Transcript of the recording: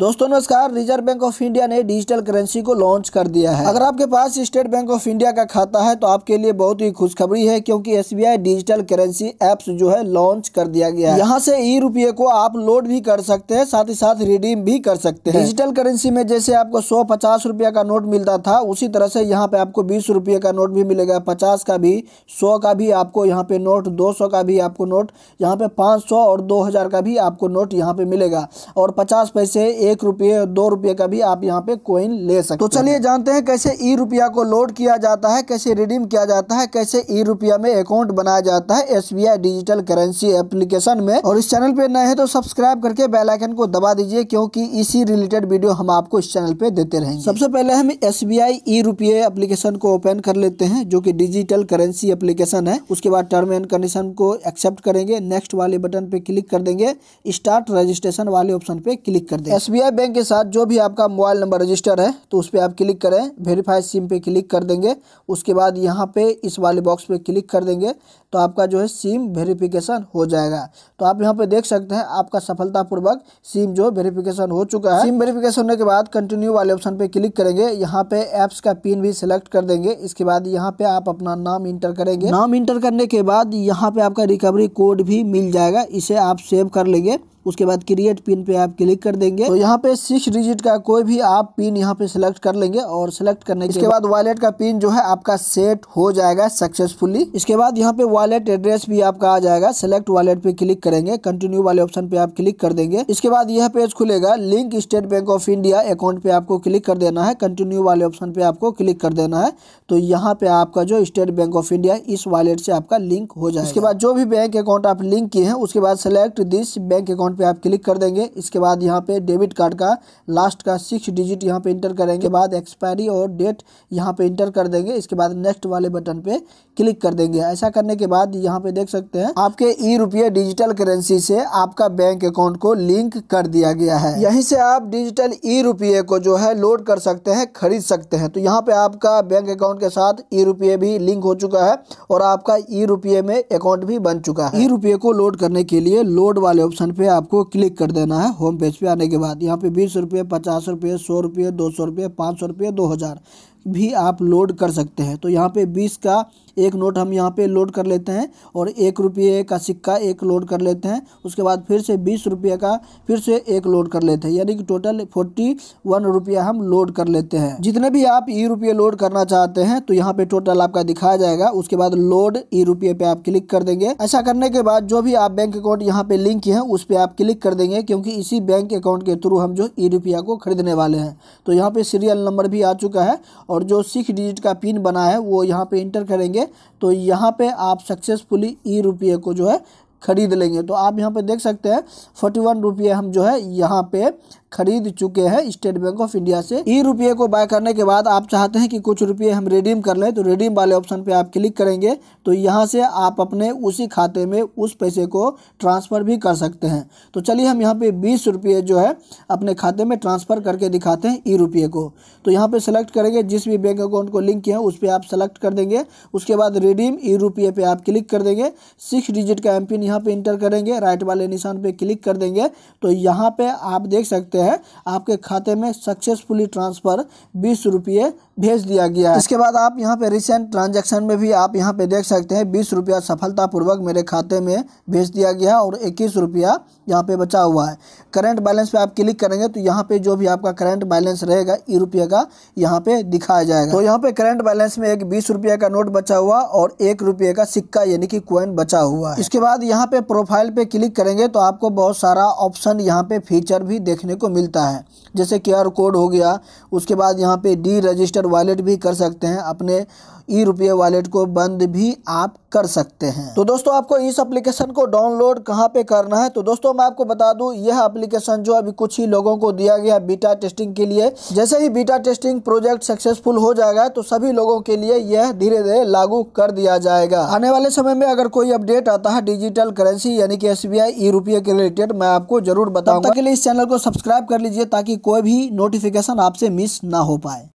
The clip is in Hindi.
दोस्तों नमस्कार रिजर्व बैंक ऑफ इंडिया ने डिजिटल करेंसी को लॉन्च कर दिया है अगर आपके पास स्टेट बैंक ऑफ इंडिया का खाता है तो आपके लिए बहुत ही खुशखबरी है क्योंकि एसबीआई डिजिटल करेंसी एप्स जो है लॉन्च कर दिया गया है यहाँ से ई रुपये को आप लोड भी कर सकते हैं साथ ही साथ रिडीम भी कर सकते हैं डिजिटल करेंसी में जैसे आपको सौ पचास रुपया का नोट मिलता था उसी तरह से यहाँ पे आपको बीस रुपये का नोट भी मिलेगा पचास का भी सौ का भी आपको यहाँ पे नोट दो सौ का भी आपको नोट यहाँ पे पाँच सौ और दो हजार का भी आपको नोट यहाँ पे मिलेगा और पचास पैसे एक रुपये दो रुपये का भी आप यहाँ पे कोइन ले सकते तो चलिए जानते हैं कैसे ई रुपया को लोड किया जाता है कैसे रिडीम किया जाता है कैसे ई रुपया में अकाउंट बनाया जाता है एस डिजिटल करेंसी एप्लीकेशन में और इस चैनल पे नए हैं तो सब्सक्राइब करके आइकन को दबा दीजिए क्योंकि इसी रिलेटेड वीडियो हम आपको इस चैनल पे देते रहेंगे सबसे पहले हम एस बी आई ई रुपये एप्लीकेशन को ओपन कर लेते हैं जो कि डिजिटल करेंसी एप्लीकेशन है उसके बाद टर्म एंड कंडीशन को एक्सेप्ट करेंगे नेक्स्ट वाले बटन पे क्लिक कर देंगे स्टार्ट रजिस्ट्रेशन वाले ऑप्शन पे क्लिक कर देंगे एस एसबीआई बैंक के साथ जो भी आपका मोबाइल नंबर रजिस्टर है तो उस पर आप क्लिक करें वेरीफाई सिम पे क्लिक कर देंगे उसके बाद यहाँ पे इस वाले बॉक्स पे क्लिक कर देंगे तो आपका जो है सिम वेरिफिकेशन हो जाएगा तो आप यहाँ पे देख सकते हैं आपका सफलतापूर्वक सिम जो वेरिफिकेशन हो चुका है सिम वेरिफिकेशन होने के बाद कंटिन्यू वाले ऑप्शन पे क्लिक करेंगे यहाँ पे ऐप्स का पिन भी सिलेक्ट कर देंगे इसके बाद यहाँ पे आप अपना नाम इंटर करेंगे नाम इंटर करने के बाद यहाँ पे आपका रिकवरी कोड भी मिल जाएगा इसे आप सेव कर लेंगे उसके बाद क्रिएट पिन पे आप क्लिक कर देंगे तो यहाँ पे सिक्स डिजिट का कोई भी आप पिन यहाँ पे सिलेक्ट कर लेंगे और सिलेक्ट करने इसके बाद वॉलेट का पिन जो है आपका सेट हो जाएगा सक्सेसफुली इसके बाद यहाँ पे वॉलेट एड्रेस भी आपका आ जाएगा सिलेक्ट वॉलेट पे क्लिक करेंगे कंटिन्यू वाले ऑप्शन पे आप क्लिक कर देंगे इसके बाद यह पेज खुलेगा link State Bank of India account पे आपको क्लिक कर देना है कंटिन्यू वाले ऑप्शन पे आपको क्लिक कर देना है तो यहाँ पे आपका जो स्टेट बैंक ऑफ इंडिया इस वॉलेट से आपका लिंक हो जाए इसके बाद जो भी बैंक अकाउंट आप लिंक किए हैं उसके बाद select this bank account account पे आप क्लिक कर देंगे इसके बाद यहाँ पे डेबिट कार्ड का लास्ट का सिक्स डिजिट यहाँ पे इंटर करेंगे बाद एक्सपायरी और डेट यहाँ पे इंटर कर देंगे इसके बाद नेक्स्ट वाले बटन पे क्लिक कर देंगे ऐसा करने के बाद यहाँ पे देख सकते हैं आपके ई रुपये डिजिटल करेंसी से आपका बैंक अकाउंट को लिंक कर दिया गया है यहीं से आप डिजिटल ई रुपये को जो है लोड कर सकते हैं खरीद सकते हैं तो यहाँ पे आपका बैंक अकाउंट के साथ ई रुपये भी लिंक हो चुका है और आपका ई रुपये में अकाउंट भी बन चुका है ई रुपये को लोड करने के लिए लोड वाले ऑप्शन पे आप आपको क्लिक कर देना है होम पेज पे आने के बाद यहाँ पे बीस रुपये पचास रुपये सौ रुपये दो सौ रुपये पाँच सौ रुपये दो हज़ार भी आप लोड कर सकते हैं तो यहाँ पे बीस का एक नोट हम यहाँ पे लोड कर लेते हैं और एक रुपये का सिक्का एक लोड कर लेते हैं उसके बाद फिर से बीस रुपये का फिर से एक लोड कर लेते हैं यानी कि टोटल फोर्टी वन रुपया हम लोड कर लेते हैं जितने भी आप ई रुपये लोड करना चाहते हैं तो यहाँ पे टोटल आपका दिखाया जाएगा उसके बाद लोड ई रुपये पे आप क्लिक कर देंगे ऐसा करने के बाद जो भी आप बैंक अकाउंट यहाँ पे लिंक है उस पर आप क्लिक कर देंगे क्योंकि इसी बैंक अकाउंट के थ्रू हम जो ई रुपया को खरीदने वाले हैं तो यहाँ पे सीरियल नंबर भी आ चुका है और जो सिक्स डिजिट का पिन बना है वो यहाँ पे इंटर करेंगे लेंगे तो यहाँ पे आप सक्सेसफुली ई रुपये को जो है खरीद लेंगे तो आप यहाँ पे देख सकते हैं फोर्टी वन रुपये हम जो है यहाँ पे खरीद चुके हैं स्टेट बैंक ऑफ इंडिया से ई रुपये को बाय करने के बाद आप चाहते हैं कि कुछ रुपये हम रिडीम कर लें तो रिडीम वाले ऑप्शन पे आप क्लिक करेंगे तो यहाँ से आप अपने उसी खाते में उस पैसे को ट्रांसफ़र भी कर सकते हैं तो चलिए हम यहाँ पे बीस रुपये जो है अपने खाते में ट्रांसफ़र करके दिखाते हैं ई रुपये को तो यहाँ पर सेलेक्ट करेंगे जिस भी बैंक अकाउंट को लिंक किया है उस पर आप सेलेक्ट कर देंगे उसके बाद रिडीम ई रुपये पर आप क्लिक कर देंगे सिक्स डिजिट का एम पिन यहाँ पर इंटर करेंगे राइट वाले निशान पर क्लिक कर देंगे तो यहाँ पर आप देख सकते हैं हैं आपके खाते में सक्सेसफुली ट्रांसफ़र बीस रुपये भेज दिया गया है इसके बाद आप यहाँ पे रिसेंट ट्रांजैक्शन में भी आप यहाँ पे देख सकते हैं बीस रुपया सफलतापूर्वक मेरे खाते में भेज दिया गया और इक्कीस रुपया यहाँ पे बचा हुआ है करंट बैलेंस पे आप क्लिक करेंगे तो यहाँ पे जो भी आपका करंट बैलेंस रहेगा ई रुपये का यहाँ पे दिखाया जाएगा तो यहाँ पे करंट बैलेंस में एक बीस रुपये का नोट बचा हुआ और एक रुपये का सिक्का यानी कि कोइन बचा हुआ है इसके बाद यहाँ पे प्रोफाइल पे क्लिक करेंगे तो आपको बहुत सारा ऑप्शन यहाँ पे फीचर भी देखने को मिलता है जैसे क्यू कोड हो गया उसके बाद यहाँ पे डी रजिस्टर डिजिटल वॉलेट भी कर सकते हैं अपने ई रुपये वॉलेट को बंद भी आप कर सकते हैं तो दोस्तों आपको इस एप्लीकेशन को डाउनलोड कहाँ पे करना है तो दोस्तों मैं आपको बता दूं यह एप्लीकेशन जो अभी कुछ ही लोगों को दिया गया है बीटा टेस्टिंग के लिए जैसे ही बीटा टेस्टिंग प्रोजेक्ट सक्सेसफुल हो जाएगा तो सभी लोगों के लिए यह धीरे धीरे लागू कर दिया जाएगा आने वाले समय में अगर कोई अपडेट आता है डिजिटल करेंसी यानी कि एस ई रुपये के रिलेटेड मैं आपको जरूर बताऊंगा इस चैनल को सब्सक्राइब कर लीजिए ताकि कोई भी नोटिफिकेशन आपसे मिस ना हो पाए